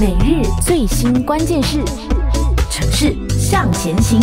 每日最新关键是城市向前行。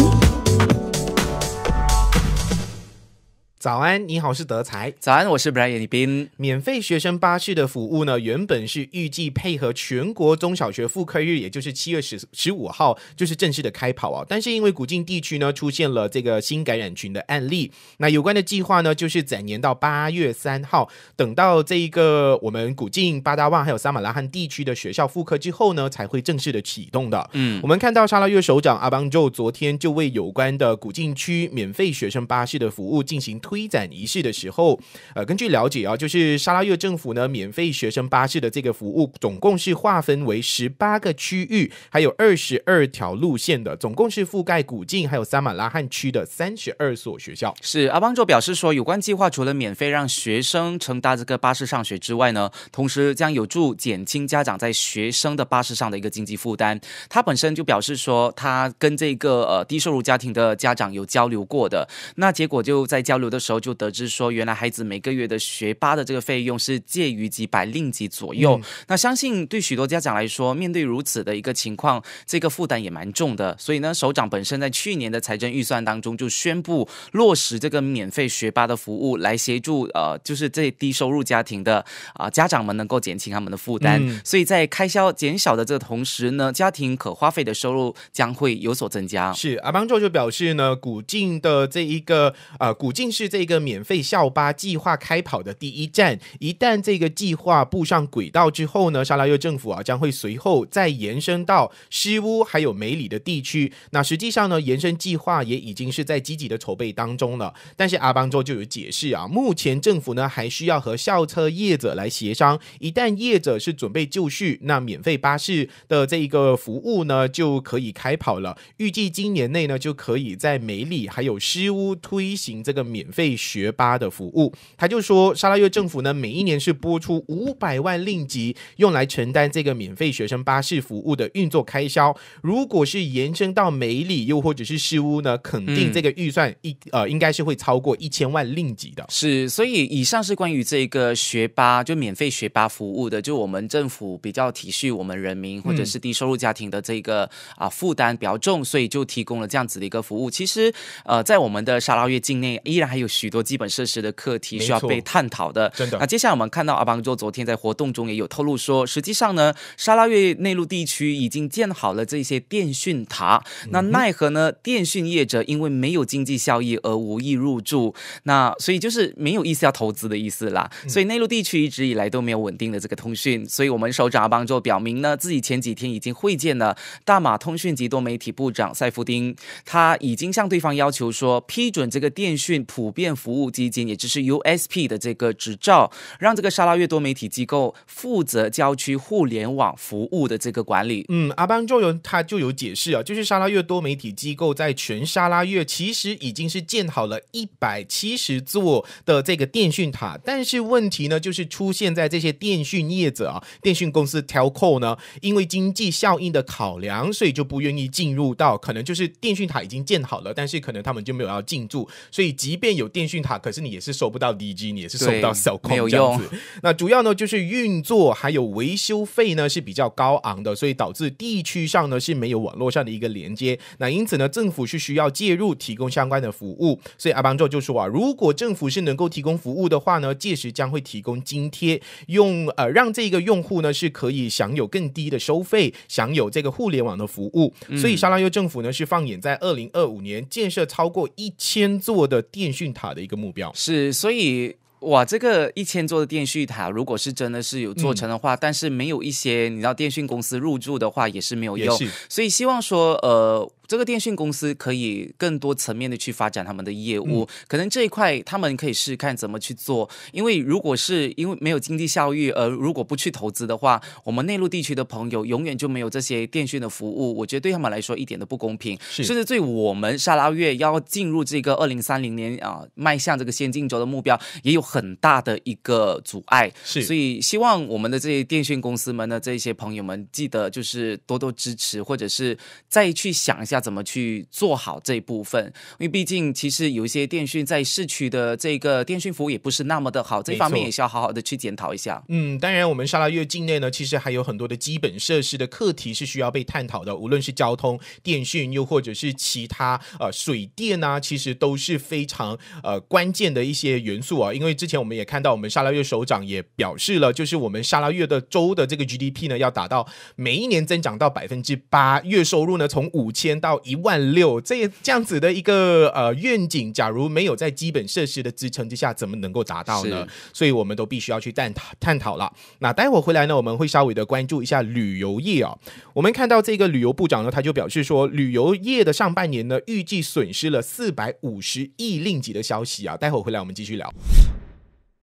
早安，你好，是德才。早安，我是 Brian 立斌。免费学生巴士的服务呢，原本是预计配合全国中小学复课日，也就是七月十十五号，就是正式的开跑啊。但是因为古晋地区呢出现了这个新感染群的案例，那有关的计划呢，就是展延到八月三号，等到这一个我们古晋、巴达万还有撒马拉汉地区的学校复课之后呢，才会正式的启动的。嗯，我们看到沙拉越首长阿邦就昨天就为有关的古晋区免费学生巴士的服务进行。推展仪式的时候，呃，根据了解啊，就是沙拉越政府呢，免费学生巴士的这个服务，总共是划分为十八个区域，还有二十二条路线的，总共是覆盖古晋还有撒马拉汉区的三十二所学校。是阿邦卓表示说，有关计划除了免费让学生乘搭这个巴士上学之外呢，同时将有助减轻家长在学生的巴士上的一个经济负担。他本身就表示说，他跟这个呃低收入家庭的家长有交流过的，那结果就在交流的。时候就得知说，原来孩子每个月的学霸的这个费用是介于几百令吉左右。那相信对许多家长来说，面对如此的一个情况，这个负担也蛮重的。所以呢，首长本身在去年的财政预算当中就宣布落实这个免费学霸的服务，来协助呃，就是这低收入家庭的啊家长们能够减轻他们的负担。所以在开销减少的这个同时呢，家庭可花费的收入将会有所增加。是阿邦佐就表示呢，古晋的这一个呃古晋是。这个免费校巴计划开跑的第一站，一旦这个计划步上轨道之后呢，沙拉越政府啊将会随后再延伸到施乌还有梅里的地区。那实际上呢，延伸计划也已经是在积极的筹备当中了。但是阿邦州就有解释啊，目前政府呢还需要和校车业者来协商。一旦业者是准备就绪，那免费巴士的这一个服务呢就可以开跑了。预计今年内呢就可以在梅里还有施乌推行这个免费。费学巴的服务，他就说，沙拉越政府呢，每一年是拨出五百万令吉用来承担这个免费学生巴士服务的运作开销。如果是延伸到美里又或者是市屋呢，肯定这个预算一呃，应该是会超过一千万令吉的。是，所以以上是关于这个学巴就免费学巴服务的，就我们政府比较体恤我们人民或者是低收入家庭的这个啊负担比较重，所以就提供了这样子的一个服务。其实呃，在我们的沙拉越境内依然还有。许多基本设施的课题需要被探讨的。真的。那接下来我们看到阿邦州昨天在活动中也有透露说，实际上呢，沙拉越内陆地区已经建好了这些电讯塔，那奈何呢，电讯业者因为没有经济效益而无意入驻，那所以就是没有意思要投资的意思啦。所以内陆地区一直以来都没有稳定的这个通讯。所以我们首长阿邦州表明呢，自己前几天已经会见了大马通讯及多媒体部长塞夫丁，他已经向对方要求说批准这个电讯普遍。电服务基金，也就是 USP 的这个执照，让这个沙拉越多媒体机构负责郊区互联网服务的这个管理。嗯，阿邦佐人他就有解释啊，就是沙拉越多媒体机构在全沙拉月其实已经是建好了一百七十座的这个电讯塔，但是问题呢，就是出现在这些电讯业者啊，电讯公司 Telco 呢，因为经济效应的考量，所以就不愿意进入到可能就是电讯塔已经建好了，但是可能他们就没有要进驻，所以即便有。有电讯塔，可是你也是收不到 D G，你也是收不到小孔这样子。那主要呢就是运作还有维修费呢是比较高昂的，所以导致地区上呢是没有网络上的一个连接。那因此呢，政府是需要介入提供相关的服务。所以阿邦佐就说啊，如果政府是能够提供服务的话呢，届时将会提供津贴，用呃让这个用户呢是可以享有更低的收费，享有这个互联网的服务。所以沙拉尤政府呢是放眼在二零二五年建设超过一千座的电讯。塔的一个目标是，所以哇，这个一千座的电讯塔，如果是真的是有做成的话，但是没有一些你知道电讯公司入驻的话，也是没有用，所以希望说呃。这个电讯公司可以更多层面的去发展他们的业务，可能这一块他们可以试看怎么去做。因为如果是因为没有经济效益，而如果不去投资的话，我们内陆地区的朋友永远就没有这些电讯的服务。我觉得对他们来说一点都不公平，甚至对我们沙拉月要进入这个二零三零年啊，迈向这个先进州的目标也有很大的一个阻碍。是，所以希望我们的这些电讯公司们的这些朋友们记得就是多多支持，或者是再去想一下。怎么去做好这一部分？因为毕竟，其实有一些电讯在市区的这个电讯服务也不是那么的好，这方面也需要好好的去检讨一下。嗯，当然，我们沙拉月境内呢，其实还有很多的基本设施的课题是需要被探讨的，无论是交通、电讯，又或者是其他呃水电啊，其实都是非常呃关键的一些元素啊。因为之前我们也看到，我们沙拉月首长也表示了，就是我们沙拉月的州的这个 GDP 呢，要达到每一年增长到百分之八，月收入呢从五千到到一万六这这样子的一个呃愿景，假如没有在基本设施的支撑之下，怎么能够达到呢？所以我们都必须要去探讨探讨了。那待会回来呢，我们会稍微的关注一下旅游业啊。我们看到这个旅游部长呢，他就表示说，旅游业的上半年呢，预计损失了四百五十亿令吉的消息啊。待会回来我们继续聊。